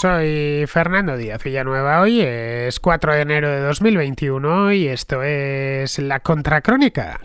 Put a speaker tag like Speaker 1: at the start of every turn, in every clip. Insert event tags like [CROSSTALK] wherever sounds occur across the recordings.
Speaker 1: Soy Fernando Díaz Villanueva. Hoy es 4 de enero de 2021 y esto es La Contracrónica.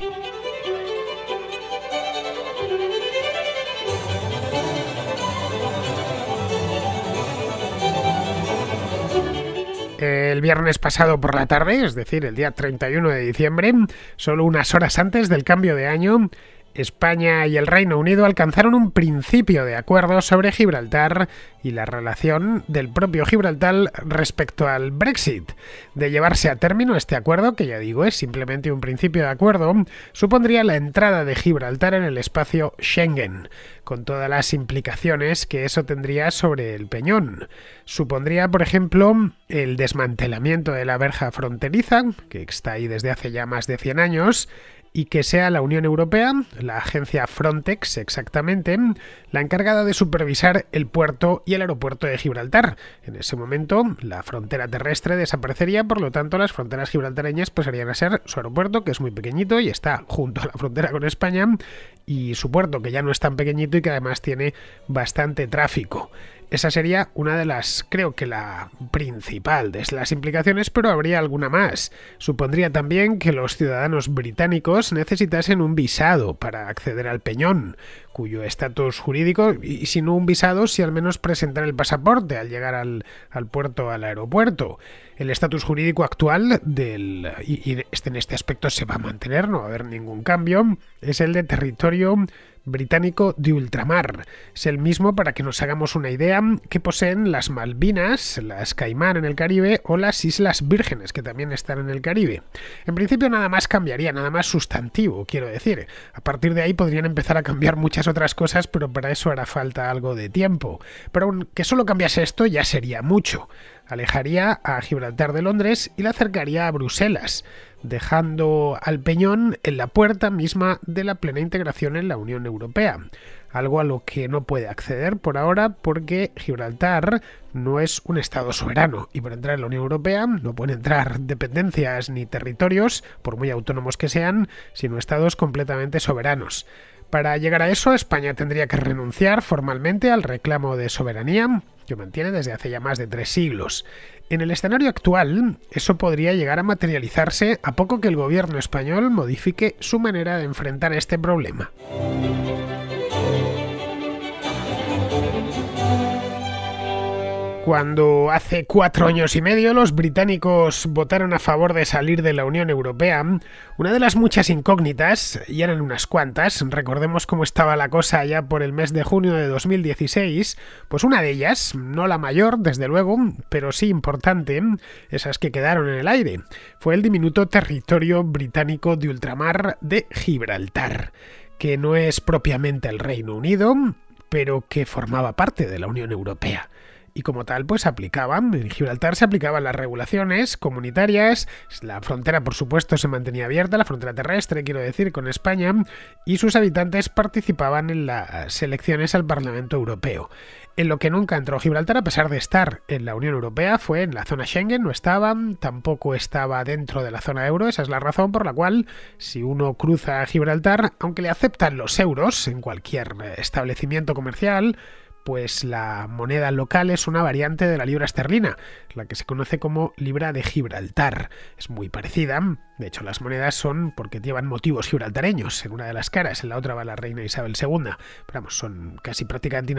Speaker 1: el viernes pasado por la tarde, es decir, el día 31 de diciembre, solo unas horas antes del cambio de año, España y el Reino Unido alcanzaron un principio de acuerdo sobre Gibraltar y la relación del propio Gibraltar respecto al Brexit. De llevarse a término este acuerdo, que ya digo es simplemente un principio de acuerdo, supondría la entrada de Gibraltar en el espacio Schengen, con todas las implicaciones que eso tendría sobre el peñón. Supondría, por ejemplo, el desmantelamiento de la verja fronteriza, que está ahí desde hace ya más de 100 años, y que sea la Unión Europea, la agencia Frontex exactamente, la encargada de supervisar el puerto y el aeropuerto de Gibraltar. En ese momento, la frontera terrestre desaparecería, por lo tanto, las fronteras gibraltareñas pasarían a ser su aeropuerto, que es muy pequeñito y está junto a la frontera con España, y su puerto, que ya no es tan pequeñito y que además tiene bastante tráfico. Esa sería una de las, creo que la principal de las implicaciones, pero habría alguna más. Supondría también que los ciudadanos británicos necesitasen un visado para acceder al peñón, cuyo estatus jurídico, y si no un visado, si al menos presentar el pasaporte al llegar al, al puerto, al aeropuerto. El estatus jurídico actual del, y, este, en este aspecto se va a mantener, no va a haber ningún cambio, es el de territorio británico de ultramar. Es el mismo, para que nos hagamos una idea, que poseen las Malvinas, las Caimán en el Caribe o las Islas Vírgenes, que también están en el Caribe. En principio nada más cambiaría, nada más sustantivo, quiero decir. A partir de ahí podrían empezar a cambiar muchas otras cosas, pero para eso hará falta algo de tiempo. Pero que solo cambiase esto ya sería mucho alejaría a Gibraltar de Londres y la acercaría a Bruselas, dejando al Peñón en la puerta misma de la plena integración en la Unión Europea, algo a lo que no puede acceder por ahora porque Gibraltar no es un Estado soberano y para entrar en la Unión Europea no pueden entrar dependencias ni territorios, por muy autónomos que sean, sino Estados completamente soberanos. Para llegar a eso, España tendría que renunciar formalmente al reclamo de soberanía que mantiene desde hace ya más de tres siglos. En el escenario actual, eso podría llegar a materializarse a poco que el gobierno español modifique su manera de enfrentar este problema. Cuando hace cuatro años y medio los británicos votaron a favor de salir de la Unión Europea, una de las muchas incógnitas, y eran unas cuantas, recordemos cómo estaba la cosa ya por el mes de junio de 2016, pues una de ellas, no la mayor desde luego, pero sí importante, esas que quedaron en el aire, fue el diminuto territorio británico de ultramar de Gibraltar que no es propiamente el Reino Unido, pero que formaba parte de la Unión Europea y como tal pues aplicaban, en Gibraltar se aplicaban las regulaciones comunitarias, la frontera por supuesto se mantenía abierta, la frontera terrestre quiero decir con España y sus habitantes participaban en las elecciones al Parlamento Europeo. En lo que nunca entró Gibraltar, a pesar de estar en la Unión Europea, fue en la zona Schengen, no estaban, tampoco estaba dentro de la zona euro, esa es la razón por la cual si uno cruza Gibraltar, aunque le aceptan los euros en cualquier eh, establecimiento comercial, pues la moneda local es una variante de la libra esterlina, la que se conoce como libra de Gibraltar. Es muy parecida, de hecho las monedas son porque llevan motivos gibraltareños, en una de las caras, en la otra va la reina Isabel II, pero vamos, son casi prácticamente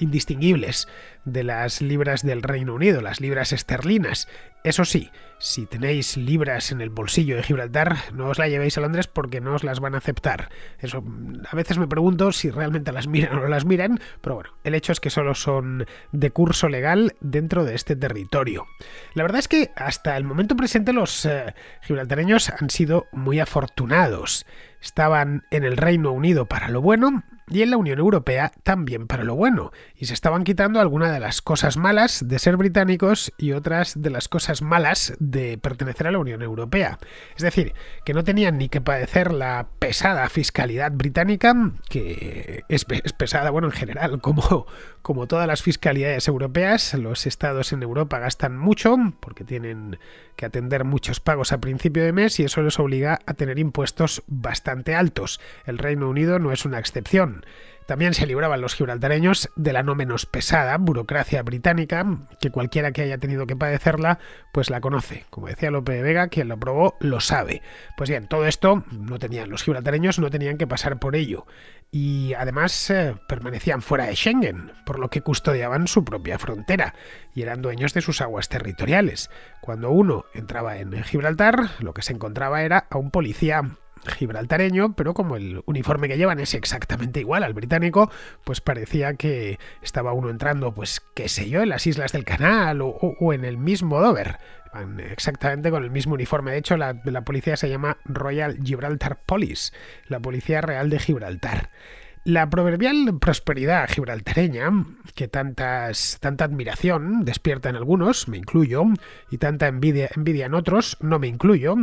Speaker 1: indistinguibles de las libras del Reino Unido, las libras esterlinas. Eso sí, si tenéis libras en el bolsillo de Gibraltar, no os la llevéis a Londres porque no os las van a aceptar. Eso a veces me pregunto si realmente las miran o no las miran, pero bueno, el hecho es que solo son de curso legal dentro de este territorio. La verdad es que hasta el momento presente los eh, gibraltareños han sido muy afortunados. Estaban en el Reino Unido para lo bueno y en la Unión Europea también para lo bueno, y se estaban quitando algunas de las cosas malas de ser británicos y otras de las cosas malas de pertenecer a la Unión Europea. Es decir, que no tenían ni que padecer la pesada fiscalidad británica, que es, pesada, bueno, en general, [LAUGHS] como, como todas las fiscalidades europeas, los estados en Europa gastan mucho porque tienen que atender muchos pagos a principio de mes y eso les obliga a tener impuestos bastante altos. El Reino Unido no es una excepción. También se libraban los gibraltareños de la no menos pesada burocracia británica, que cualquiera que haya tenido que padecerla, pues la conoce. Como decía López de Vega, quien lo probó lo sabe. Pues bien, todo esto no tenían, los gibraltareños no tenían que pasar por ello y además eh, permanecían fuera de Schengen, por lo que custodiaban su propia frontera y eran dueños de sus aguas territoriales. Cuando uno entraba en Gibraltar, lo que se encontraba era a un policía gibraltareño, pero como el uniforme que llevan es exactamente igual al británico, pues parecía que estaba uno entrando, pues qué sé yo, en las Islas del Canal o en el mismo Dover exactamente con el mismo uniforme. De hecho, la policía se llama Royal Gibraltar Police, la Policía Real de Gibraltar. La proverbial prosperidad gibraltareña, que tantas, tanta admiración despierta en algunos, me incluyo, y tanta envidia, envidia en otros, no me incluyo,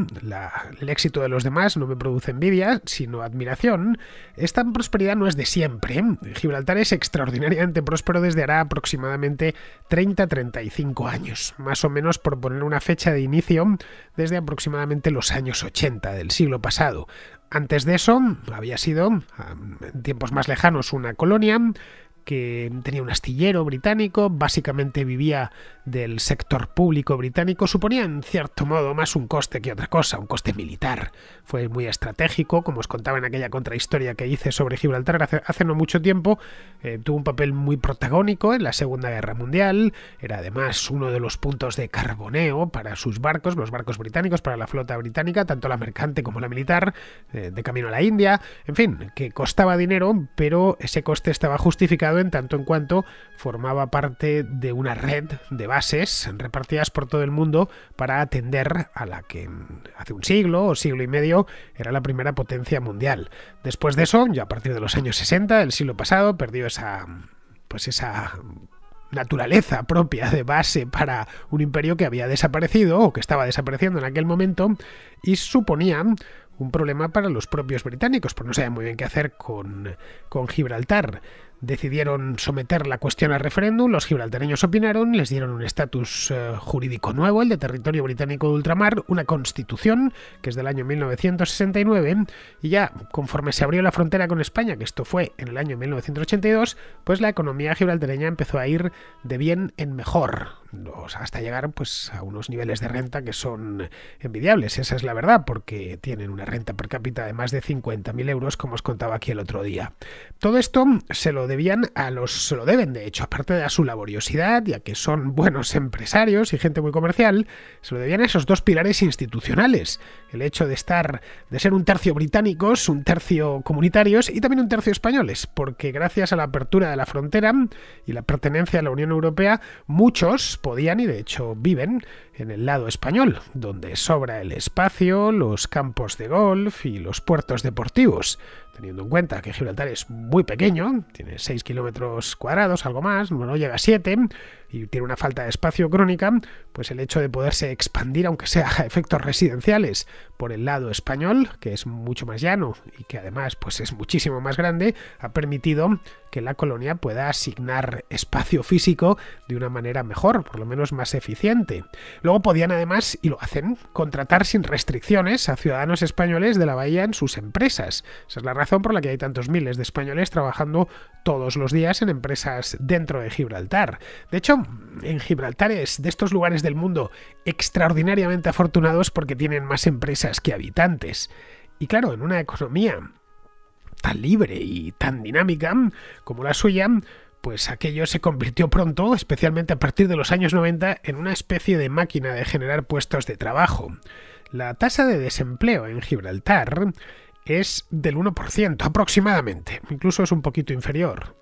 Speaker 1: el éxito de los demás no me produce envidia, sino admiración, esta prosperidad no es de siempre. Gibraltar es extraordinariamente próspero desde hará aproximadamente 30-35 años, más o menos por poner una fecha de inicio desde aproximadamente los años 80 del siglo pasado, antes de eso, había sido, ah, en tiempos más lejanos, una colonia, que tenía un astillero británico, básicamente vivía del sector público británico, suponía en cierto modo más un coste que otra cosa, un coste militar. Fue muy estratégico, como os contaba en aquella contrahistoria que hice sobre Gibraltar hace, no mucho tiempo, eh, tuvo un papel muy protagónico en la Segunda Guerra Mundial, era además uno de los puntos de carboneo para sus barcos, los barcos británicos, para la flota británica, tanto la mercante como la militar, eh, de camino a la India, en fin, que costaba dinero, pero ese coste estaba justificado en tanto en cuanto formaba parte de una red de bases repartidas por todo el mundo para atender a la que hace un siglo o siglo y medio era la primera potencia mundial. Después de eso, ya a partir de los años 60, el siglo pasado, perdió esa pues esa naturaleza propia de base para un imperio que había desaparecido o que estaba desapareciendo en aquel momento y suponía un problema para los propios británicos, por no sabían muy bien qué hacer con, con Gibraltar decidieron someter la cuestión a referéndum, los gibraltareños opinaron, les dieron un estatus eh, jurídico nuevo, el de territorio británico de ultramar, una constitución que es del año 1969, y ya conforme se abrió la frontera con España, que esto fue en el año 1982, pues la economía gibraltareña empezó a ir de bien en mejor hasta llegar pues, a unos niveles de renta que son envidiables, esa es la verdad, porque tienen una renta per cápita de más de 50.000 euros, como os contaba aquí el otro día. Todo esto se lo debían a los, se lo deben de hecho, aparte de a su laboriosidad ya que son buenos empresarios y gente muy comercial, se lo debían a esos dos pilares institucionales, el hecho de estar, de ser un tercio británicos, un tercio comunitarios y también un tercio españoles, porque gracias a la apertura de la frontera y la pertenencia a la Unión Europea, muchos, podían y de hecho viven en el lado español, donde sobra el espacio, los campos de golf y los puertos deportivos teniendo en cuenta que Gibraltar es muy pequeño, tiene 6 kilómetros cuadrados, algo más, no llega a 7, y tiene una falta de espacio crónica, pues el hecho de poderse expandir, aunque sea a efectos residenciales, por el lado español, que es mucho más llano y que además pues es muchísimo más grande, ha permitido que la colonia pueda asignar espacio físico de una manera mejor, por lo menos más eficiente. Luego podían además, y lo hacen, contratar sin restricciones a ciudadanos españoles de la bahía en sus empresas. Esa es la razón por la que hay tantos miles de españoles trabajando todos los días en empresas dentro de Gibraltar. De hecho, en Gibraltar es de estos lugares del mundo extraordinariamente afortunados porque tienen más empresas que habitantes. Y claro, en una economía tan libre y tan dinámica como la suya, pues aquello se convirtió pronto, especialmente a partir de los años 90, en una especie de máquina de generar puestos de trabajo. La tasa de desempleo en Gibraltar es del 1% aproximadamente, incluso es un poquito inferior.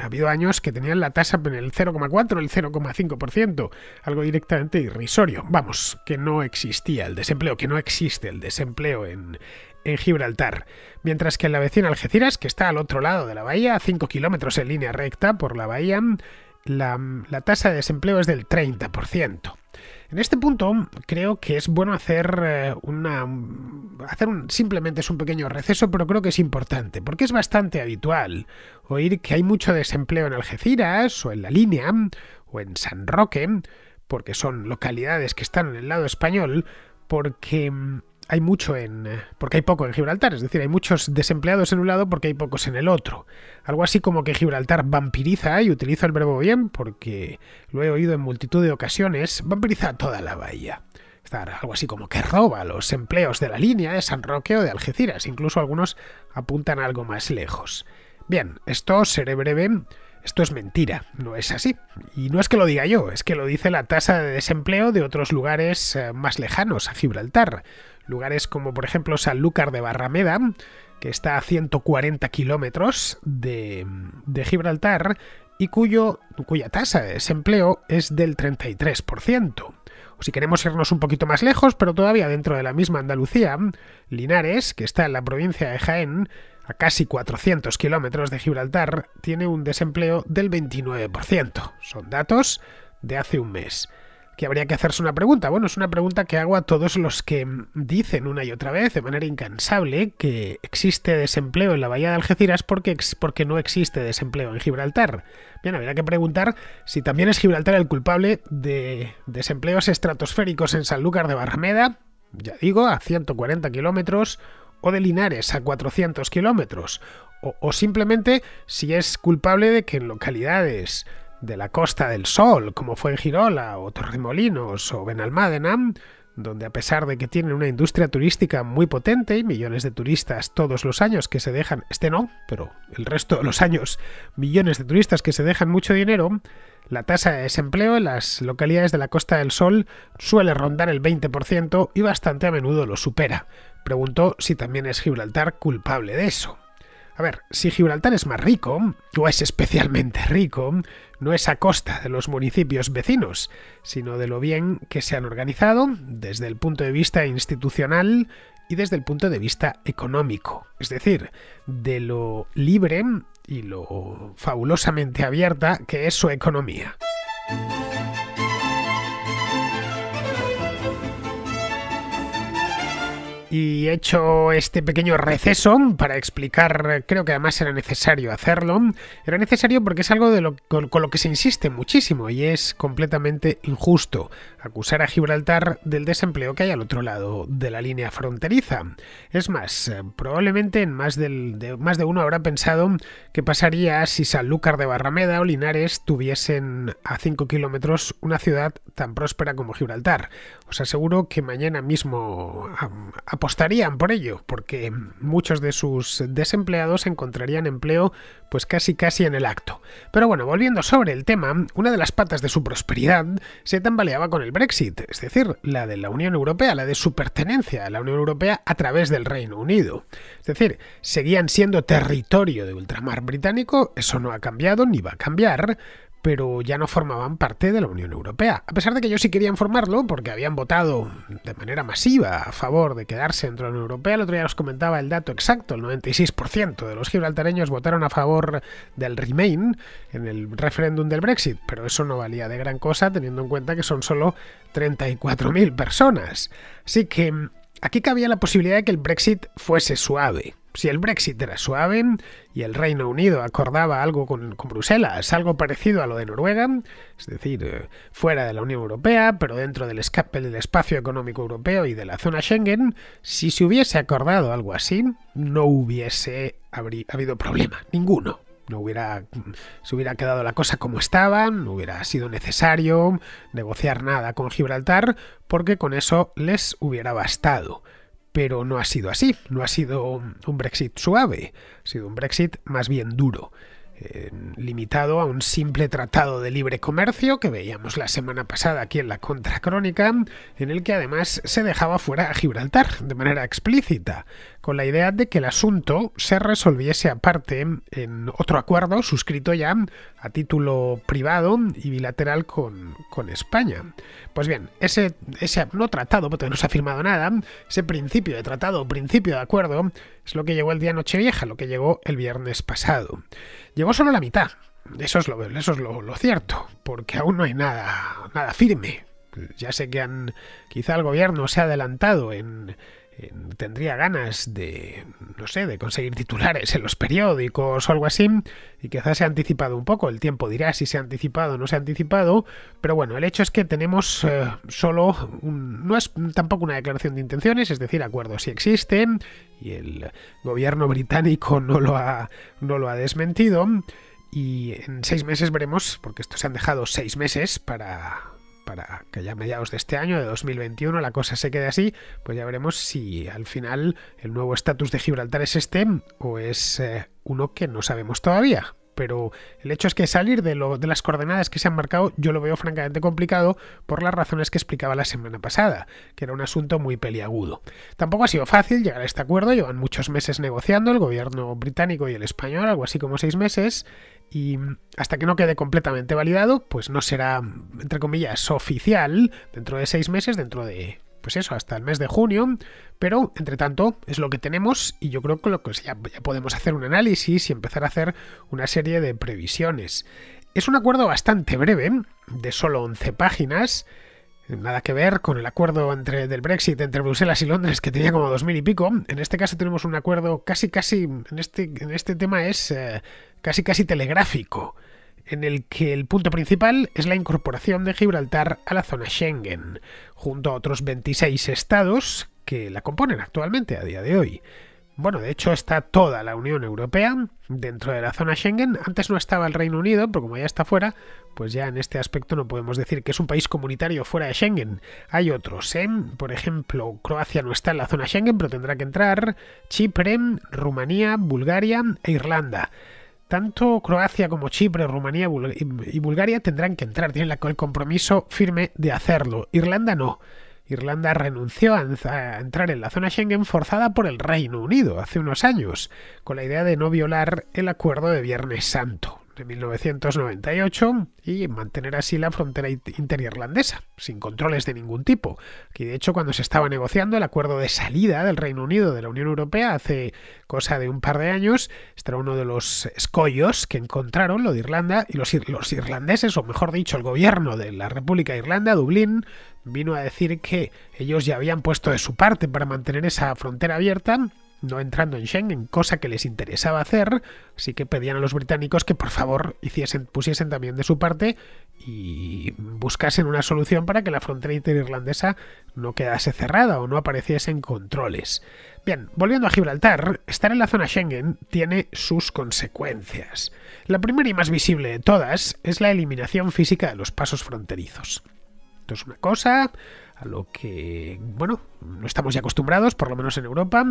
Speaker 1: ha habido años que tenían la tasa en el 0,4, el 0,5%, algo directamente irrisorio. Vamos, que no existía el desempleo, que no existe el desempleo en, Gibraltar, mientras que en la vecina Algeciras, que está al otro lado de la bahía, a 5 kilómetros en línea recta por la bahía, la tasa de desempleo es del 30%. En este punto creo que es bueno hacer eh, una hacer simplemente es un pequeño receso, pero creo que es importante, porque es bastante habitual oír que hay mucho desempleo en Algeciras o en la línea o en San Roque, porque son localidades que están en el lado español, porque hay mucho en... Eh, porque hay poco en Gibraltar, es decir, hay muchos desempleados en un lado porque hay pocos en el otro. Algo así como que Gibraltar vampiriza, y utilizo el verbo bien porque lo he oído en multitud de ocasiones, vampiriza toda la bahía. Estar algo así como que roba los empleos de la línea de San Roque o de Algeciras, incluso algunos apuntan algo más lejos. Bien, esto seré breve. Esto es mentira, no es así. Y no es que lo diga yo, es que lo dice la tasa de desempleo de otros lugares eh, más lejanos a Gibraltar. Lugares como por ejemplo Sanlúcar de Barrameda, que está a 140 kilómetros de, Gibraltar y cuyo, cuya tasa de desempleo es del 33%. O si queremos irnos un poquito más lejos, pero todavía dentro de la misma Andalucía, Linares, que está en la provincia de Jaén, a casi 400 kilómetros de Gibraltar, tiene un desempleo del 29%. Son datos de hace un mes que habría que hacerse una pregunta. Bueno, es una pregunta que hago a todos los que dicen una y otra vez de manera incansable que existe desempleo en la bahía de Algeciras porque, porque no existe desempleo en Gibraltar. Bien, habría que preguntar si también es Gibraltar el culpable de desempleos estratosféricos en Sanlúcar de Barrameda, ya digo, a 140 kilómetros, o de Linares a 400 kilómetros, o, o simplemente si es culpable de que en localidades de la Costa del Sol, como fue en Girola o Torremolinos o Benalmádena, donde a pesar de que tienen una industria turística muy potente y millones de turistas todos los años que se dejan, este no, pero el resto de los años millones de turistas que se dejan mucho dinero, la tasa de desempleo en las localidades de la Costa del Sol suele rondar el 20% y bastante a menudo lo supera. Preguntó si también es Gibraltar culpable de eso. A ver, si Gibraltar es más rico, o es especialmente rico, no es a costa de los municipios vecinos, sino de lo bien que se han organizado desde el punto de vista institucional y desde el punto de vista económico, es decir, de lo libre y lo fabulosamente abierta que es su economía. Y hecho este pequeño receso para explicar, creo que además era necesario hacerlo, era necesario porque es algo de lo, con lo que se insiste muchísimo y es completamente injusto acusar a Gibraltar del desempleo que hay al otro lado de la línea fronteriza. Es más, eh, probablemente en más, de, más de uno habrá pensado qué pasaría si Sanlúcar de Barrameda o Linares tuviesen a 5 kilómetros una ciudad tan próspera como Gibraltar. Os aseguro que mañana mismo apostarían por ello, porque muchos de sus desempleados encontrarían empleo pues casi casi en el acto. Pero bueno, volviendo sobre el tema, una de las patas de su prosperidad se tambaleaba con el Brexit, es decir, la de la Unión Europea, la de su pertenencia a la Unión Europea a través del Reino Unido. Es decir, seguían siendo territorio de ultramar británico, eso no ha cambiado ni va a cambiar, pero ya no formaban parte de la Unión Europea, a pesar de que ellos sí querían formarlo porque habían votado de manera masiva a favor de quedarse dentro de la Unión Europea. El otro día os comentaba el dato exacto, el 96% de los gibraltareños votaron a favor del Remain en el referéndum del Brexit, pero eso no valía de gran cosa teniendo en cuenta que son solo 34.000 personas. Así que mm, aquí cabía la posibilidad de que el Brexit fuese suave. Si el Brexit era suave y el Reino Unido acordaba algo con, Bruselas, algo parecido a lo de Noruega, es decir, eh, fuera de la Unión Europea, pero dentro del escape del espacio económico europeo y de la zona Schengen, si se hubiese acordado algo así, no hubiese habido problema, ninguno no hubiera se hubiera quedado la cosa como estaba, no hubiera sido necesario negociar nada con Gibraltar, porque con eso les hubiera bastado. Pero no ha sido así, no ha sido un Brexit suave, ha sido un Brexit más bien duro, eh, limitado a un simple tratado de libre comercio que veíamos la semana pasada aquí en la contracrónica, en el que además se dejaba fuera a Gibraltar de manera explícita con la idea de que el asunto se resolviese aparte en otro acuerdo suscrito ya a título privado y bilateral con, España. Pues bien, ese, ese no tratado, porque no se ha firmado nada, ese principio de tratado, principio de acuerdo, es lo que llegó el día Nochevieja, lo que llegó el viernes pasado. Llegó solo la mitad, eso es lo, eso es lo cierto, porque aún no hay nada, nada firme. Ya sé que han, quizá el gobierno se ha adelantado en eh, tendría ganas de, no sé, de conseguir titulares en los periódicos o algo así, y quizás se ha anticipado un poco, el tiempo dirá si se ha anticipado o no se ha anticipado, pero bueno, el hecho es que tenemos eh, solo, no es tampoco una declaración de intenciones, es decir, acuerdos si existen, y el gobierno británico no lo ha, no lo ha desmentido, y en seis meses veremos, porque esto se han dejado seis meses para para que ya a mediados de este año, de 2021, la cosa se quede así, pues ya veremos si al final el nuevo estatus de Gibraltar es este o es eh, uno que no sabemos todavía. Pero el hecho es que salir de, lo, de las coordenadas que se han marcado yo lo veo francamente complicado por las razones que explicaba la semana pasada, que era un asunto muy peliagudo. Tampoco ha sido fácil llegar a este acuerdo, llevan muchos meses negociando el gobierno británico y el español, algo así como seis meses, y hasta que no quede completamente validado, pues no será, entre comillas, oficial dentro de seis meses, dentro de, pues eso, hasta el mes de junio, pero entre tanto es lo que tenemos y yo creo que, lo que ya, podemos hacer un análisis y empezar a hacer una serie de previsiones. Es un acuerdo bastante breve, de solo 11 páginas, Nada que ver con el acuerdo entre, del Brexit entre Bruselas y Londres que tenía como dos mil y pico. En este caso tenemos un acuerdo casi casi, en este, este tema es eh, casi casi telegráfico, en el que el punto principal es la incorporación de Gibraltar a la zona Schengen, junto a otros 26 estados que la componen actualmente a día de hoy. Bueno, de hecho está toda la Unión Europea dentro de la zona Schengen. Antes no estaba el Reino Unido, pero como ya está fuera, pues ya en este aspecto no podemos decir que es un país comunitario fuera de Schengen. Hay otros, ¿eh? Por ejemplo, Croacia no está en la zona Schengen, pero tendrá que entrar Chipre, Rumanía, Bulgaria e Irlanda tanto Croacia como Chipre, Rumanía y Bulgaria tendrán que entrar, tienen el compromiso firme de hacerlo. Irlanda no. Irlanda renunció a, entrar en la zona Schengen forzada por el Reino Unido hace unos años, con la idea de no violar el acuerdo de Viernes Santo de 1998 y mantener así la frontera interirlandesa, sin controles de ningún tipo. que de hecho, cuando se estaba negociando el acuerdo de salida del Reino Unido de la Unión Europea hace cosa de un par de años, este era uno de los escollos que encontraron lo de Irlanda y los, los irlandeses, o mejor dicho, el gobierno de la República de Irlanda, Dublín, vino a decir que ellos ya habían puesto de su parte para mantener esa frontera abierta no entrando en Schengen, cosa que les interesaba hacer, sí que pedían a los británicos que por favor hiciesen, pusiesen también de su parte y buscasen una solución para que la frontera interirlandesa no quedase cerrada o no apareciesen controles. Bien, volviendo a Gibraltar, estar en la zona Schengen tiene sus consecuencias. La primera y más visible de todas es la eliminación física de los pasos fronterizos. Esto es una cosa a lo que, bueno, no estamos ya acostumbrados, por lo menos en Europa,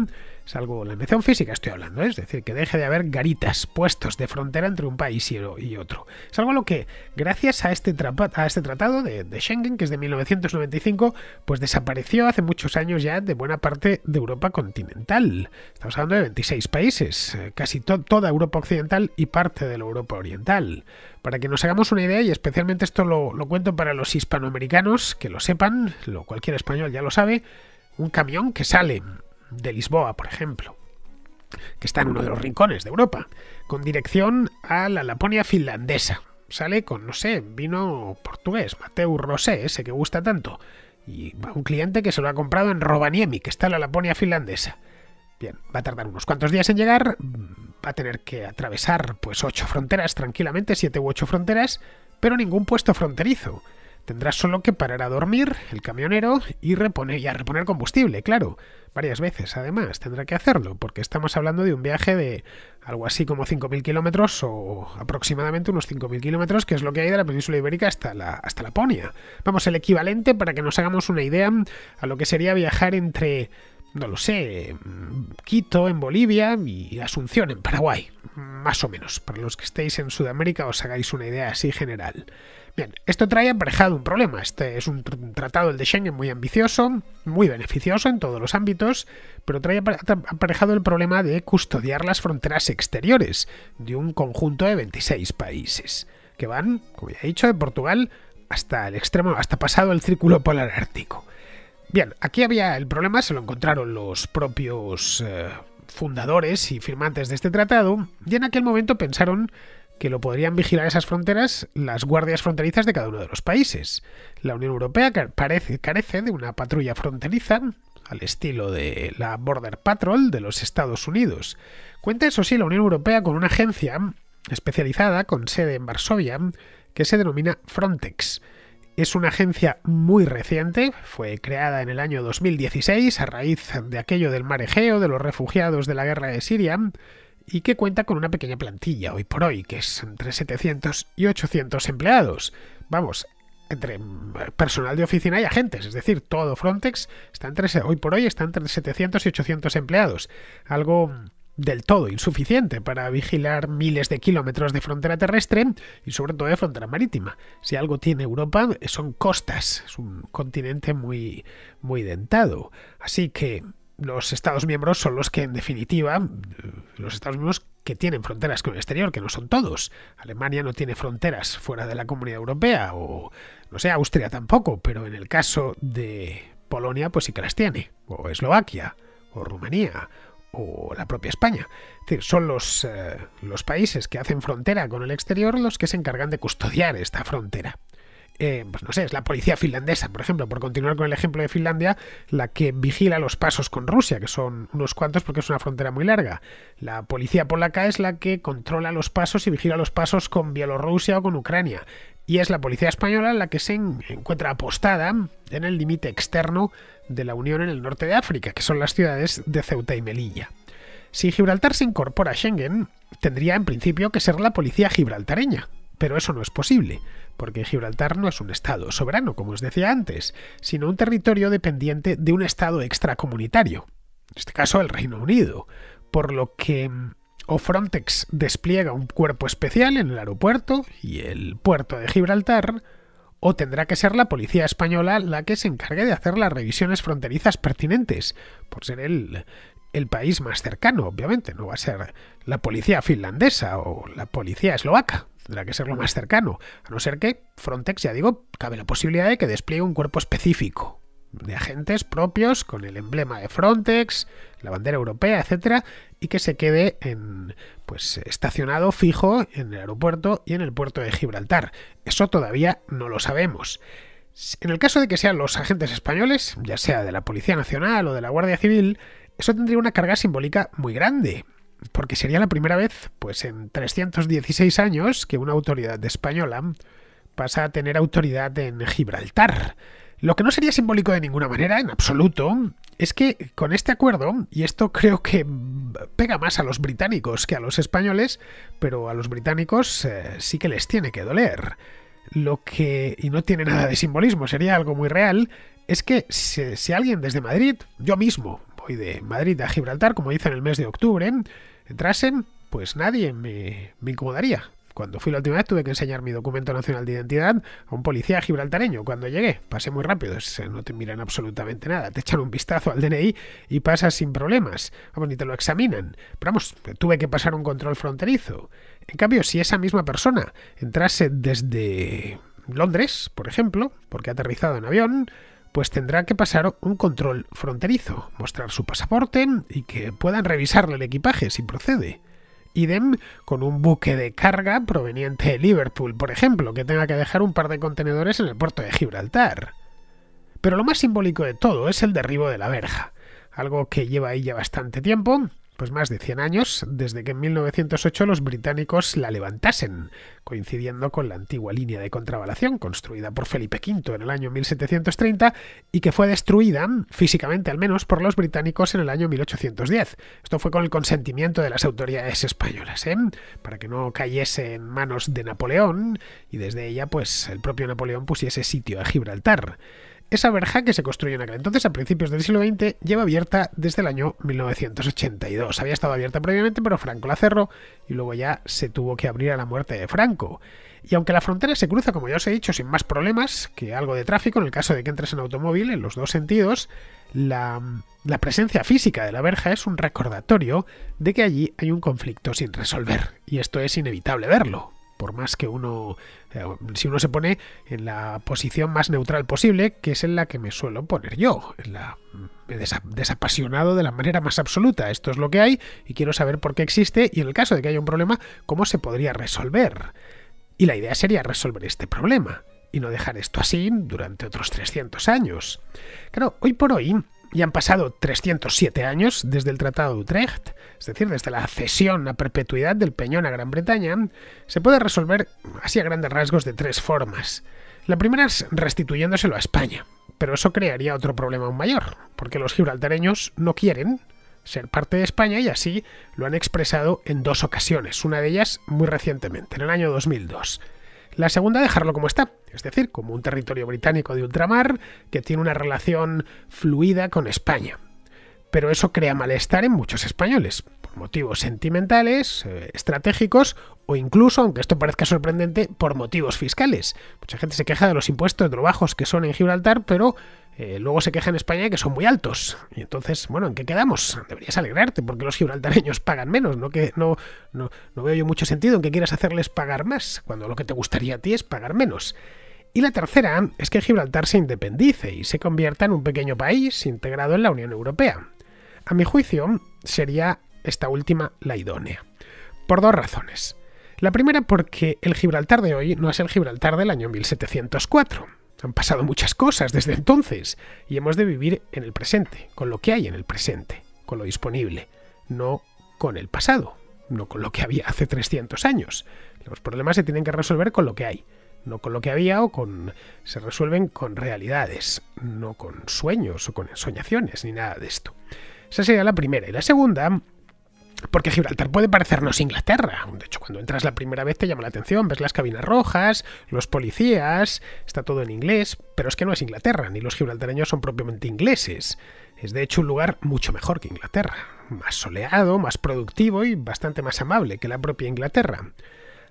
Speaker 1: salvo la invención física, estoy hablando, ¿eh? es decir, que deje de haber garitas, puestos de frontera entre un país y otro. Es algo lo que, gracias a este, este tratado de, Schengen, que es de 1995, pues desapareció hace muchos años ya de buena parte de Europa continental. Estamos hablando de 26 países, eh, casi toda Europa occidental y parte de la Europa oriental. Para que nos hagamos una idea, y especialmente esto lo, cuento para los hispanoamericanos, que lo sepan, lo, cualquier español ya lo sabe, un camión que sale de Lisboa, por ejemplo, que está en uno de los rincones de Europa, con dirección a la Laponia finlandesa. Sale con, no sé, vino portugués, Mateu Rosé, ese que gusta tanto. Y va un cliente que se lo ha comprado en Rovaniemi, que está en la Laponia finlandesa. Bien, va a tardar unos cuantos días en llegar, mm, va a tener que atravesar pues ocho fronteras tranquilamente, siete u ocho fronteras, pero ningún puesto fronterizo. Tendrá solo que parar a dormir el camionero y, reponer, y a reponer combustible, claro. Varias veces, además, tendrá que hacerlo, porque estamos hablando de un viaje de algo así como 5.000 kilómetros o aproximadamente unos 5.000 kilómetros, que es lo que hay de la península ibérica hasta la, hasta la Vamos, el equivalente para que nos hagamos una idea a lo que sería viajar entre no lo sé, Quito en Bolivia y Asunción en Paraguay, más o menos, para los que estéis en Sudamérica os hagáis una idea así general. Bien, esto trae aparejado un problema. Este es un tratado, el de Schengen, muy ambicioso, muy beneficioso en todos los ámbitos, pero trae aparejado el problema de custodiar las fronteras exteriores de un conjunto de 26 países, que van, como ya he dicho, de Portugal hasta el extremo, hasta pasado el círculo polar ártico. Bien, aquí había el problema, se lo encontraron los propios eh, fundadores y firmantes de este tratado, y en aquel momento pensaron que lo podrían vigilar esas fronteras las guardias fronterizas de cada uno de los países. La Unión Europea carece de una patrulla fronteriza, al estilo de la Border Patrol de los Estados Unidos. Cuenta eso sí la Unión Europea con una agencia especializada con sede en Varsovia que se denomina Frontex. Es una agencia muy reciente, fue creada en el año 2016 a raíz de aquello del mar Egeo, de los refugiados de la guerra de Siria, y que cuenta con una pequeña plantilla hoy por hoy, que es entre 700 y 800 empleados. Vamos, entre mm, personal de oficina y agentes, es decir, todo Frontex está entre, hoy por hoy está entre 700 y 800 empleados, algo mm, del todo insuficiente para vigilar miles de kilómetros de frontera terrestre y sobre todo de frontera marítima. Si algo tiene Europa son costas, es un continente muy muy dentado, así que los Estados miembros son los que, en definitiva, los Estados miembros que tienen fronteras con el exterior, que no son todos. Alemania no tiene fronteras fuera de la Comunidad Europea, o no sé, Austria tampoco, pero en el caso de Polonia, pues sí que las tiene, o Eslovaquia, o Rumanía, o la propia España. Es decir, son los, eh, los países que hacen frontera con el exterior los que se encargan de custodiar esta frontera. Eh, pues no sé, es la policía finlandesa, por ejemplo, por continuar con el ejemplo de Finlandia, la que vigila los pasos con Rusia, que son unos cuantos porque es una frontera muy larga. La policía polaca es la que controla los pasos y vigila los pasos con Bielorrusia o con Ucrania. Y es la policía española la que se encuentra apostada en el límite externo de la Unión en el norte de África, que son las ciudades de Ceuta y Melilla. Si Gibraltar se incorpora a Schengen, tendría en principio que ser la policía gibraltareña, pero eso no es posible, porque Gibraltar no es un Estado soberano, como os decía antes, sino un territorio dependiente de un Estado extracomunitario, en este caso el Reino Unido, por lo que mm, o Frontex despliega un cuerpo especial en el aeropuerto y el puerto de Gibraltar, o tendrá que ser la policía española la que se encargue de hacer las revisiones fronterizas pertinentes, por ser el, el país más cercano, obviamente, no va a ser la policía finlandesa o la policía eslovaca. Tendrá que ser lo más cercano, a no ser que Frontex, ya digo, cabe la posibilidad de que despliegue un cuerpo específico de agentes propios con el emblema de Frontex, la bandera europea, etcétera, y que se quede en pues estacionado fijo en el aeropuerto y en el puerto de Gibraltar. Eso todavía no lo sabemos. En el caso de que sean los agentes españoles, ya sea de la Policía Nacional o de la Guardia Civil, eso tendría una carga simbólica muy grande porque sería la primera vez, pues en 316 años, que una autoridad española pasa a tener autoridad en Gibraltar. Lo que no sería simbólico de ninguna manera, en absoluto, es que con este acuerdo, y esto creo que pega más a los británicos que a los españoles, pero a los británicos eh, sí que les tiene que doler. Lo que, y no tiene nada de simbolismo, sería algo muy real, es que si alguien desde Madrid, yo mismo, de Madrid a Gibraltar, como hice en el mes de octubre, entrasen, pues nadie me, incomodaría. Cuando fui la última vez tuve que enseñar mi documento nacional de identidad a un policía gibraltareño. Cuando llegué, pasé muy rápido, no te miran absolutamente nada, te echan un vistazo al DNI y pasas sin problemas. Vamos, ni te lo examinan. Pero vamos, tuve que pasar un control fronterizo. En cambio, si esa misma persona entrase desde Londres, por ejemplo, porque ha aterrizado en avión, pues tendrá que pasar un control fronterizo, mostrar su pasaporte y que puedan revisarle el equipaje si procede. Idem con un buque de carga proveniente de Liverpool, por ejemplo, que tenga que dejar un par de contenedores en el puerto de Gibraltar. Pero lo más simbólico de todo es el derribo de la verja, algo que lleva ahí ya bastante tiempo pues más de 100 años desde que en 1908 los británicos la levantasen, coincidiendo con la antigua línea de contravalación construida por Felipe V en el año 1730 y que fue destruida, físicamente al menos, por los británicos en el año 1810. Esto fue con el consentimiento de las autoridades españolas, ¿eh? para que no cayese en manos de Napoleón y desde ella pues el propio Napoleón pusiese sitio a Gibraltar. Esa verja que se construyó en aquel entonces, a principios del siglo XX, lleva abierta desde el año 1982. Había estado abierta previamente, pero Franco la cerró y luego ya se tuvo que abrir a la muerte de Franco. Y aunque la frontera se cruza, como ya os he dicho, sin más problemas que algo de tráfico, en el caso de que entres en automóvil, en los dos sentidos, la, la presencia física de la verja es un recordatorio de que allí hay un conflicto sin resolver. Y esto es inevitable verlo, por más que uno, si uno se pone en la posición más neutral posible, que es en la que me suelo poner yo, en la desapasionado de la manera más absoluta. Esto es lo que hay y quiero saber por qué existe y en el caso de que haya un problema, cómo se podría resolver. Y la idea sería resolver este problema y no dejar esto así durante otros 300 años. Claro, hoy por hoy y han pasado 307 años desde el Tratado de Utrecht, es decir, desde la cesión a perpetuidad del Peñón a Gran Bretaña, se puede resolver así a grandes rasgos de tres formas. La primera es restituyéndoselo a España, pero eso crearía otro problema aún mayor, porque los gibraltareños no quieren ser parte de España y así lo han expresado en dos ocasiones, una de ellas muy recientemente, en el año 2002. La segunda, dejarlo como está, es decir, como un territorio británico de ultramar que tiene una relación fluida con España. Pero eso crea malestar en muchos españoles, motivos sentimentales, eh, estratégicos o incluso, aunque esto parezca sorprendente, por motivos fiscales. Mucha gente se queja de los impuestos de lo bajos que son en Gibraltar, pero eh, luego se queja en España que son muy altos. Y entonces, bueno, ¿en qué quedamos? Deberías alegrarte porque los gibraltareños pagan menos. No, que, no, no, no veo yo mucho sentido en que quieras hacerles pagar más, cuando lo que te gustaría a ti es pagar menos. Y la tercera es que Gibraltar se independice y se convierta en un pequeño país integrado en la Unión Europea. A mi juicio, sería esta última la idónea. Por dos razones. La primera porque el Gibraltar de hoy no es el Gibraltar del año 1704. Han pasado muchas cosas desde entonces y hemos de vivir en el presente, con lo que hay en el presente, con lo disponible, no con el pasado, no con lo que había hace 300 años. Los problemas se tienen que resolver con lo que hay, no con lo que había o con... se resuelven con realidades, no con sueños o con ensoñaciones ni nada de esto. Esa sería la primera. Y la segunda porque Gibraltar puede parecernos Inglaterra. De hecho, cuando entras la primera vez te llama la atención, ves las cabinas rojas, los policías, está todo en inglés, pero es que no es Inglaterra, ni los gibraltareños son propiamente ingleses. Es de hecho un lugar mucho mejor que Inglaterra, más soleado, más productivo y bastante más amable que la propia Inglaterra.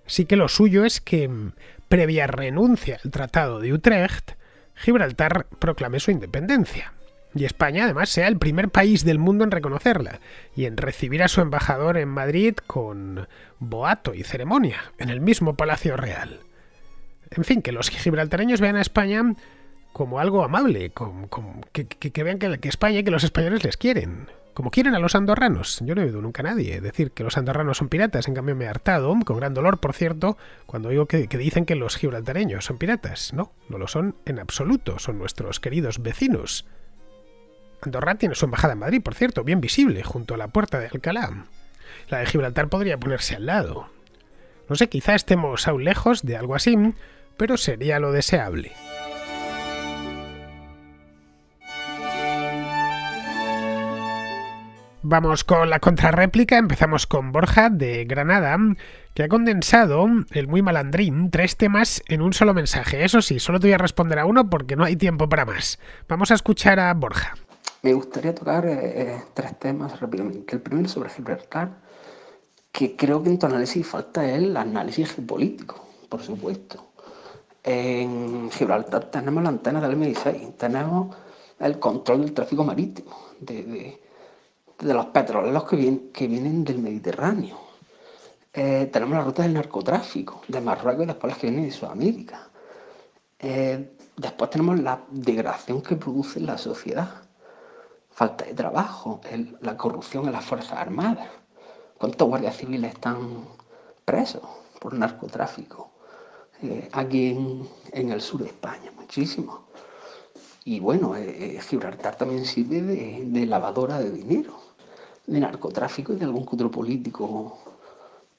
Speaker 1: Así que lo suyo es que, mm, previa renuncia al Tratado de Utrecht, Gibraltar proclame su independencia y España además sea el primer país del mundo en reconocerla y en recibir a su embajador en Madrid con boato y ceremonia en el mismo Palacio Real. En fin, que los gibraltareños vean a España como algo amable, que, vean que, España y que los españoles les quieren. Como quieren a los andorranos. Yo no he oído nunca a nadie decir que los andorranos son piratas. En cambio me he hartado, con gran dolor, por cierto, cuando digo que dicen que los gibraltareños son piratas. No, no lo son en absoluto. Son nuestros queridos vecinos. Andorra tiene su embajada en Madrid, por cierto, bien visible, junto a la puerta de Alcalá. La de Gibraltar podría ponerse al lado. No sé, quizá estemos aún lejos de algo así, pero sería lo deseable. Vamos con la contrarréplica, empezamos con Borja de Granada, que ha condensado, el muy malandrín, tres temas en un solo mensaje. Eso sí, solo te voy a responder a uno porque no hay tiempo para más. Vamos a escuchar a Borja
Speaker 2: me gustaría tocar eh, eh, tres temas rápidamente. El primero sobre Gibraltar, que creo que en tu análisis falta el análisis geopolítico, por supuesto. En Gibraltar tenemos la antena del M16, tenemos el control del tráfico marítimo, de, los petroleros que, vienen, del Mediterráneo. Eh, tenemos la ruta del narcotráfico de Marruecos y después las que vienen de Sudamérica. después tenemos la degradación que produce la sociedad falta de trabajo, la corrupción en las Fuerzas Armadas. ¿Cuántos guardias civiles están presos por narcotráfico? Eh, aquí en, el sur de España, muchísimo. Y bueno, eh, eh, Gibraltar también sirve de, lavadora de dinero, de narcotráfico y de algún cutro político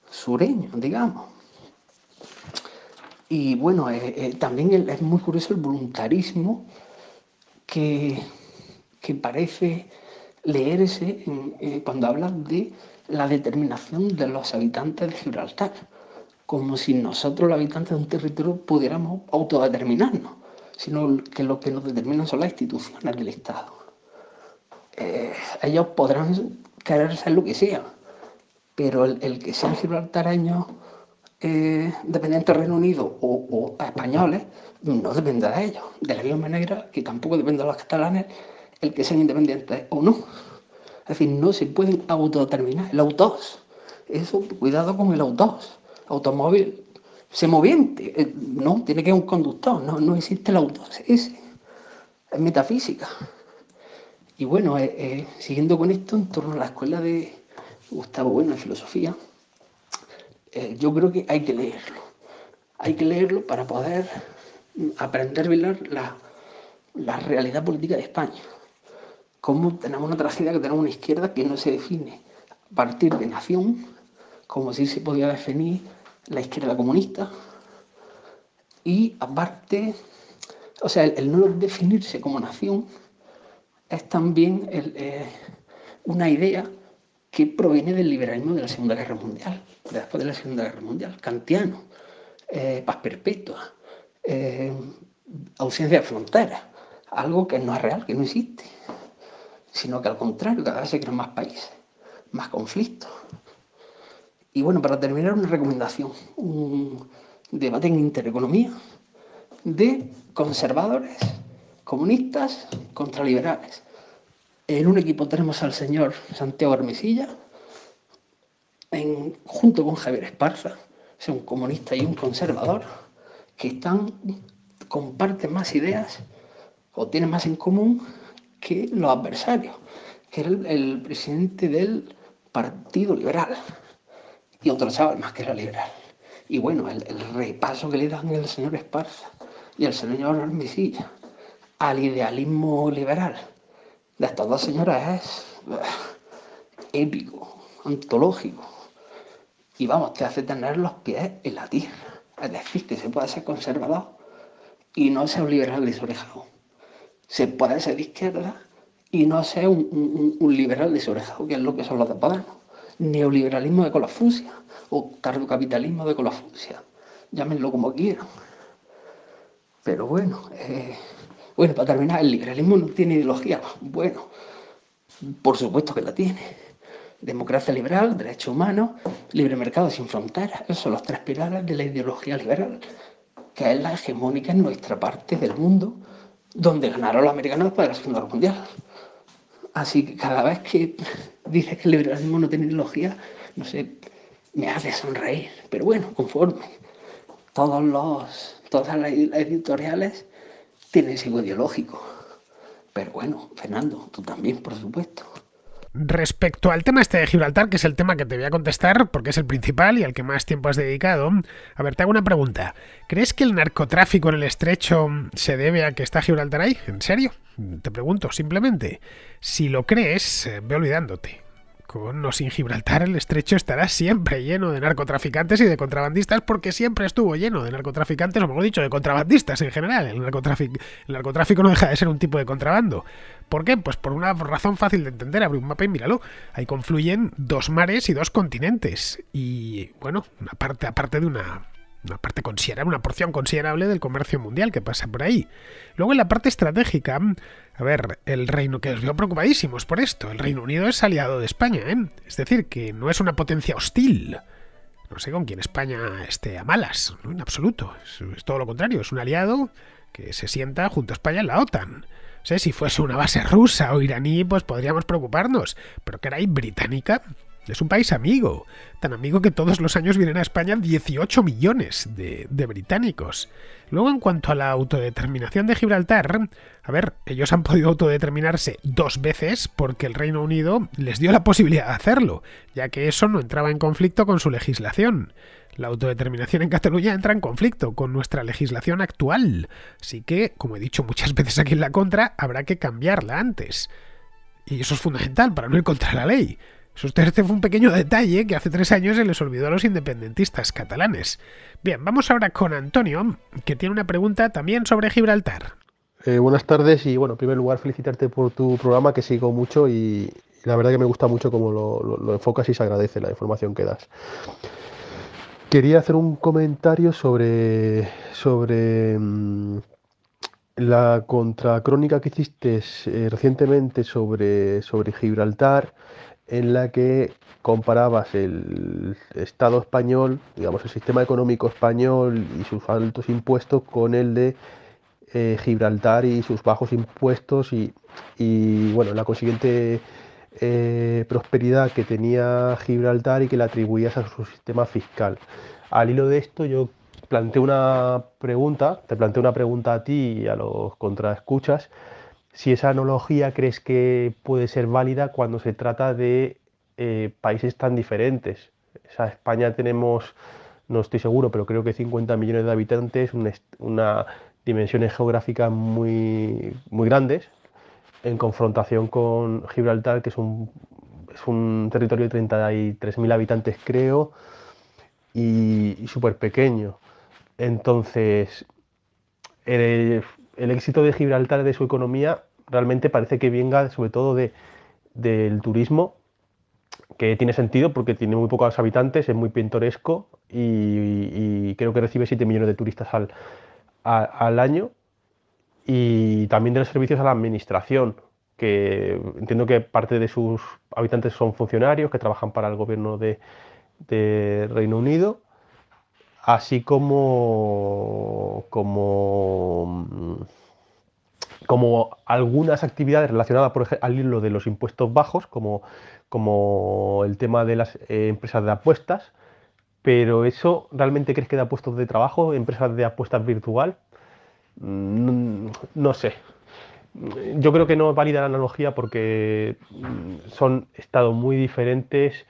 Speaker 2: sureño, digamos. Y bueno, también es muy curioso el voluntarismo que que parece leerse eh, cuando hablan de la determinación de los habitantes de Gibraltar, como si nosotros los habitantes de un territorio pudiéramos autodeterminarnos, sino que lo que nos determina son las instituciones del Estado. Eh, ellos podrán querer ser lo que sea, pero el, que sean gibraltareños eh, dependientes del Reino Unido o, españoles no depende de ellos, de la misma manera que tampoco depende de los catalanes el que sean independientes o no. Es decir, no se pueden autodeterminar. El autos, eso, cuidado con el autos. Automóvil Se moviente. Eh, no, tiene que ser un conductor, no, no existe el autos. es metafísica. Y bueno, eh, eh, siguiendo con esto, en torno a la escuela de Gustavo Bueno de filosofía, yo creo que hay que leerlo. Hay que leerlo para poder aprender a velar la realidad política de España cómo tenemos una tragedia que tenemos una izquierda que no se define a partir de nación, como si se podía definir la izquierda comunista, y aparte, o sea, el, no definirse como nación es también eh, una idea que proviene del liberalismo de la Segunda Guerra Mundial, después de la Segunda Guerra Mundial, kantiano, eh, paz perpetua, eh, ausencia de fronteras, algo que no es real, que no existe sino que al contrario, cada vez se crean más países, más conflictos. Y bueno, para terminar, una recomendación, un debate en intereconomía de conservadores, comunistas contraliberales. En un equipo tenemos al señor Santiago Hermesilla, en, junto con Javier Esparza, es un comunista y un conservador, que comparten más ideas o tienen más en común que los adversarios, que era el, presidente del Partido Liberal y otro chaval más que era liberal. Y bueno, el, repaso que le dan el señor Esparza y el señor Armisilla al idealismo liberal de estas dos señoras es eh, épico, antológico. Y vamos, te hace tener los pies en la tierra. Es decir, que se puede ser conservador y no ser un liberal desorejado se puede ser de izquierda y no ser un, liberal de sobrejado, que es lo que son los de Neoliberalismo de fusia o capitalismo de Colafrucia, llámenlo como quieran. Pero bueno, eh, bueno, para terminar, el liberalismo no tiene ideología. Bueno, por supuesto que la tiene. Democracia liberal, derechos humanos, libre mercado sin fronteras. Esos son los tres pilares de la ideología liberal, que es la hegemónica en nuestra parte del mundo donde ganaron los americanos para de la Segunda Mundial. Así que cada vez que dices que el liberalismo no tiene ideología, no sé, me hace sonreír. Pero bueno, conforme. Todos los, todas las editoriales tienen algo ideológico. Pero bueno, Fernando, tú también, por supuesto
Speaker 1: respecto al tema este de Gibraltar, que es el tema que te voy a contestar porque es el principal y al que más tiempo has dedicado, a ver, te hago una pregunta. ¿Crees que el narcotráfico en el estrecho se debe a que está Gibraltar ahí? ¿En serio? Te pregunto, simplemente. Si lo crees, eh, ve olvidándote. Con o sin Gibraltar el estrecho estará siempre lleno de narcotraficantes y de contrabandistas porque siempre estuvo lleno de narcotraficantes, o mejor dicho, de contrabandistas en general. El, narcotráfico, el narcotráfico no deja de ser un tipo de contrabando. ¿Por qué? Pues por una razón fácil de entender. Abre un mapa y míralo. Ahí confluyen dos mares y dos continentes. Y bueno, una parte, aparte de una una parte considerable, una porción considerable del comercio mundial que pasa por ahí. Luego en la parte estratégica a ver, el Reino que os veo preocupadísimos por esto. El Reino Unido es aliado de España, ¿eh? Es decir, que no es una potencia hostil. No sé con quién España esté a malas, ¿no? en absoluto. Es, todo lo contrario, es un aliado que se sienta junto a España en la OTAN. No sé, si fuese una base rusa o iraní, pues podríamos preocuparnos. Pero que británica, es un país amigo, tan amigo que todos los años vienen a España 18 millones de, británicos. Luego, en cuanto a la autodeterminación de Gibraltar, a ver, ellos han podido autodeterminarse dos veces porque el Reino Unido les dio la posibilidad de hacerlo, ya que eso no entraba en conflicto con su legislación. La autodeterminación en Cataluña entra en conflicto con nuestra legislación actual, así que, como he dicho muchas veces aquí en la contra, habrá que cambiarla antes. Y eso es fundamental para no ir contra la ley. Usted este fue un pequeño detalle que hace tres años se les olvidó a los independentistas catalanes. Bien, vamos ahora con Antonio, que tiene una pregunta también sobre Gibraltar.
Speaker 3: Eh, buenas tardes y bueno, en primer lugar felicitarte por tu programa que sigo mucho y, la verdad que me gusta mucho cómo lo, enfocas y se agradece la información que das. Quería hacer un comentario sobre, sobre mm, la contracrónica que hiciste eh, recientemente sobre, sobre Gibraltar en la que comparabas el Estado español, digamos el sistema económico español y sus altos impuestos con el de eh, Gibraltar y sus bajos impuestos y, bueno, la consiguiente eh, prosperidad que tenía Gibraltar y que le atribuías a su sistema fiscal. Al hilo de esto yo planteé una pregunta, te planteé una pregunta a ti y a los contraescuchas si esa analogía crees que puede ser válida cuando se trata de eh, países tan diferentes. España tenemos, no estoy seguro, pero creo que 50 millones de habitantes, una, dimensiones geográficas muy, muy grandes, en confrontación con Gibraltar, que es un, es un territorio de 33.000 habitantes, creo, y, súper pequeño. Entonces, el, el éxito de Gibraltar, de su economía, realmente parece que venga sobre todo de, del turismo, que tiene sentido porque tiene muy pocos habitantes, es muy pintoresco y, creo que recibe 7 millones de turistas al, al año. Y también de los servicios a la administración, que entiendo que parte de sus habitantes son funcionarios que trabajan para el gobierno de, de Reino Unido, así como, como mm, como algunas actividades relacionadas por ejemplo, al hilo de los impuestos bajos, como, como el tema de las eh, empresas de apuestas, pero eso realmente crees que da puestos de trabajo, empresas de apuestas virtual, mm, no, sé. Yo creo que no es válida la analogía porque mm, son estados muy diferentes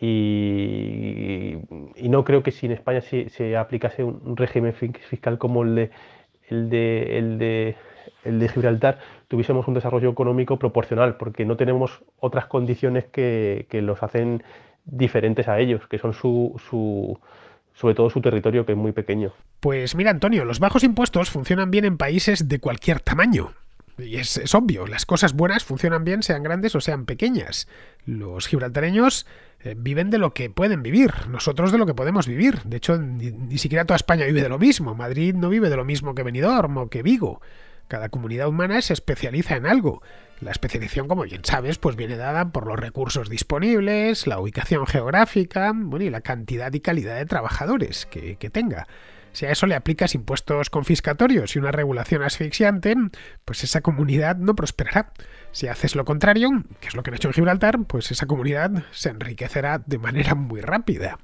Speaker 3: y, no creo que si en España se, se aplicase un régimen fiscal como el el de, el de el de Gibraltar, tuviésemos un desarrollo económico proporcional, porque no tenemos otras condiciones que, los hacen diferentes a ellos, que son su, sobre todo su territorio que es muy pequeño.
Speaker 1: Pues mira, Antonio, los bajos impuestos funcionan bien en países de cualquier tamaño. Y es, obvio, las cosas buenas funcionan bien, sean grandes o sean pequeñas. Los gibraltareños eh, viven de lo que pueden vivir, nosotros de lo que podemos vivir. De hecho, ni, ni, siquiera toda España vive de lo mismo. Madrid no vive de lo mismo que Benidorm o que Vigo. Cada comunidad humana se especializa en algo. La especialización, como bien sabes, pues viene dada por los recursos disponibles, la ubicación geográfica, bueno, y la cantidad y calidad de trabajadores que, que tenga. Si a eso le aplicas impuestos confiscatorios y una regulación asfixiante, pues esa comunidad no prosperará. Si haces lo contrario, que es lo que han hecho en Gibraltar, pues esa comunidad se enriquecerá de manera muy rápida.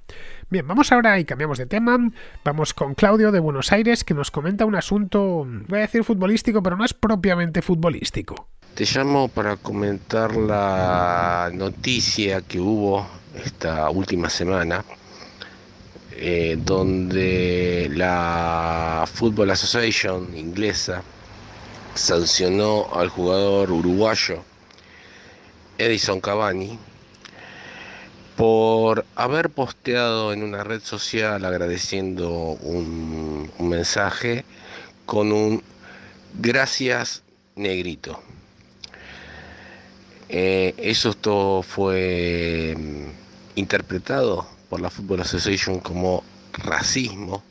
Speaker 1: Bien, vamos ahora y cambiamos de tema. Vamos con Claudio de Buenos Aires que nos comenta un asunto, voy a decir futbolístico, pero no es propiamente futbolístico. Te
Speaker 4: llamo para comentar la noticia que hubo esta última semana, eh, donde la Football Association inglesa sancionó al jugador uruguayo Edison Cavani por haber posteado en una red social agradeciendo un, mensaje con un gracias negrito. Eh, eso todo fue mm, interpretado por la Football Association como racismo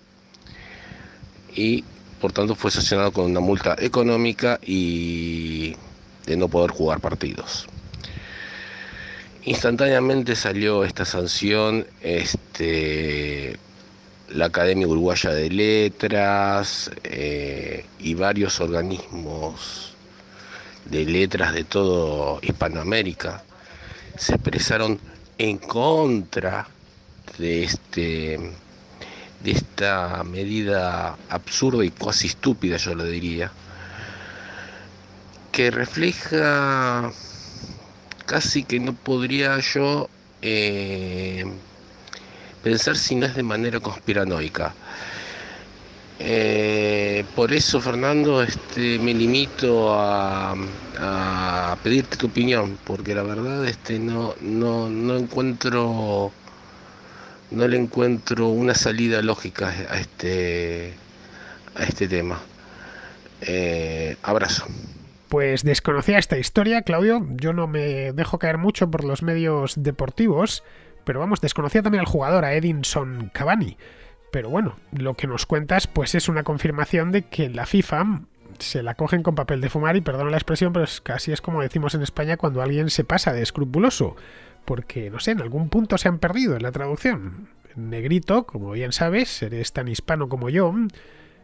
Speaker 4: y por tanto fue sancionado con una multa económica y de no poder jugar partidos. Instantáneamente salió esta sanción este, la Academia Uruguaya de Letras eh, y varios organismos de letras de todo Hispanoamérica se expresaron en contra de este de esta medida absurda y casi estúpida, yo lo diría, que refleja casi que no podría yo eh, pensar si no es de manera conspiranoica. Eh, por eso, Fernando, este, me limito a, a, pedirte tu opinión, porque la verdad este, no, no, no encuentro no le encuentro una salida lógica a este, a este tema. Eh, abrazo.
Speaker 1: Pues desconocía esta historia, Claudio. Yo no me dejo caer mucho por los medios deportivos, pero vamos, desconocía también al jugador, a Edinson Cavani. Pero bueno, lo que nos cuentas pues es una confirmación de que la FIFA se la cogen con papel de fumar y perdón la expresión, pero es casi es como decimos en España cuando alguien se pasa de escrupuloso porque, no sé, en algún punto se han perdido en la traducción. Negrito, como bien sabes, eres tan hispano como yo,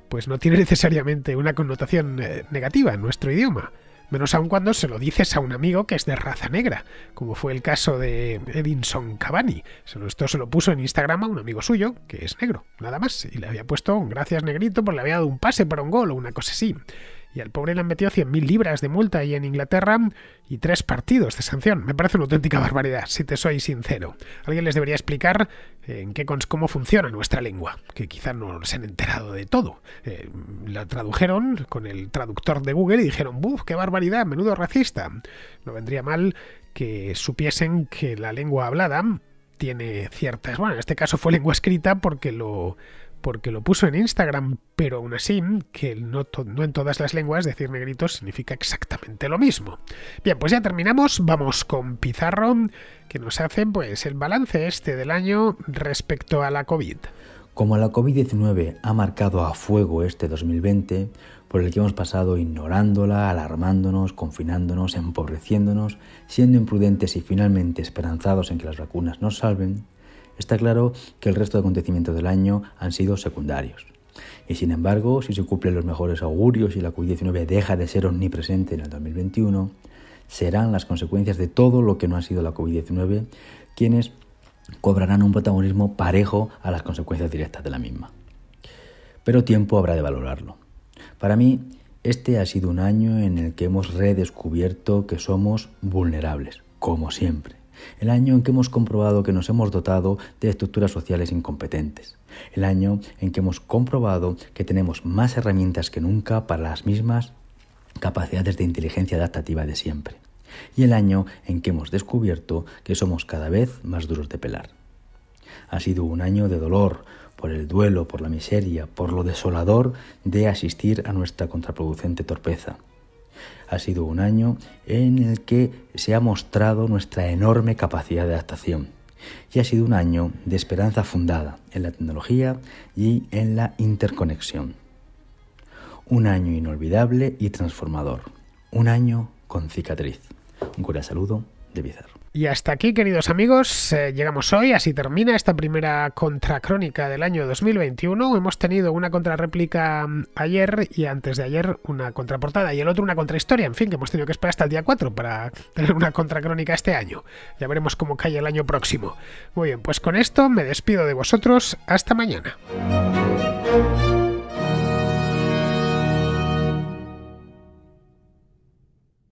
Speaker 1: pues no tiene [LAUGHS] necesariamente una connotación eh, negativa en nuestro idioma. Menos aun cuando se lo dices a un amigo que es de raza negra, como fue el caso de Edinson Cavani. Esto se lo puso en Instagram a un amigo suyo, que es negro, nada más, y le había puesto un gracias negrito por le había dado un pase para un gol o una cosa así y al pobre le han metido 100.000 libras de multa y en Inglaterra y tres partidos de sanción. Me parece una auténtica barbaridad, si te soy sincero. Alguien les debería explicar eh, en qué, cómo funciona nuestra lengua, que quizá no se han enterado de todo. Eh, la tradujeron con el traductor de Google y dijeron, ¡buf, qué barbaridad, menudo racista! No vendría mal que supiesen que la lengua hablada tiene ciertas, bueno, en este caso fue lengua escrita porque lo porque lo puso en Instagram, pero aún así, que no, en todas las lenguas decir negrito significa exactamente lo mismo. Bien, pues ya terminamos, vamos con Pizarro, que nos hace pues el balance este del año respecto a la COVID.
Speaker 5: Como la COVID-19 ha marcado a fuego este 2020, por el que hemos pasado ignorándola, alarmándonos, confinándonos, empobreciéndonos, siendo imprudentes y finalmente esperanzados en que las vacunas nos salven, está claro que el resto de acontecimientos del año han sido secundarios. Y sin embargo, si se cumplen los mejores augurios y la COVID-19 deja de ser omnipresente en el 2021, serán las consecuencias de todo lo que no ha sido la COVID-19 quienes cobrarán un protagonismo parejo a las consecuencias directas de la misma. Pero tiempo habrá de valorarlo. Para mí, este ha sido un año en el que hemos redescubierto que somos vulnerables, como siempre el año en que hemos comprobado que nos hemos dotado de estructuras sociales incompetentes, el año en que hemos comprobado que tenemos más herramientas que nunca para las mismas capacidades de inteligencia adaptativa de siempre, y el año en que hemos descubierto que somos cada vez más duros de pelar. Ha sido un año de dolor, por el duelo, por la miseria, por lo desolador de asistir a nuestra contraproducente torpeza. Ha sido un año en el que se ha mostrado nuestra enorme capacidad de adaptación y ha sido un año de esperanza fundada en la tecnología y en la interconexión. Un año inolvidable y transformador. Un año con cicatriz. Un cura saludo de
Speaker 1: Bizarro. Y hasta aquí, queridos amigos, eh, llegamos hoy, así termina esta primera contracrónica del año 2021. Hemos tenido una contrarréplica mm, ayer y antes de ayer una contraportada y el otro una contrahistoria. En fin, que hemos tenido que esperar hasta el día 4 para [LAUGHS] tener una contracrónica este año. Ya veremos cómo cae el año próximo. Muy bien, pues con esto me despido de vosotros. Hasta mañana.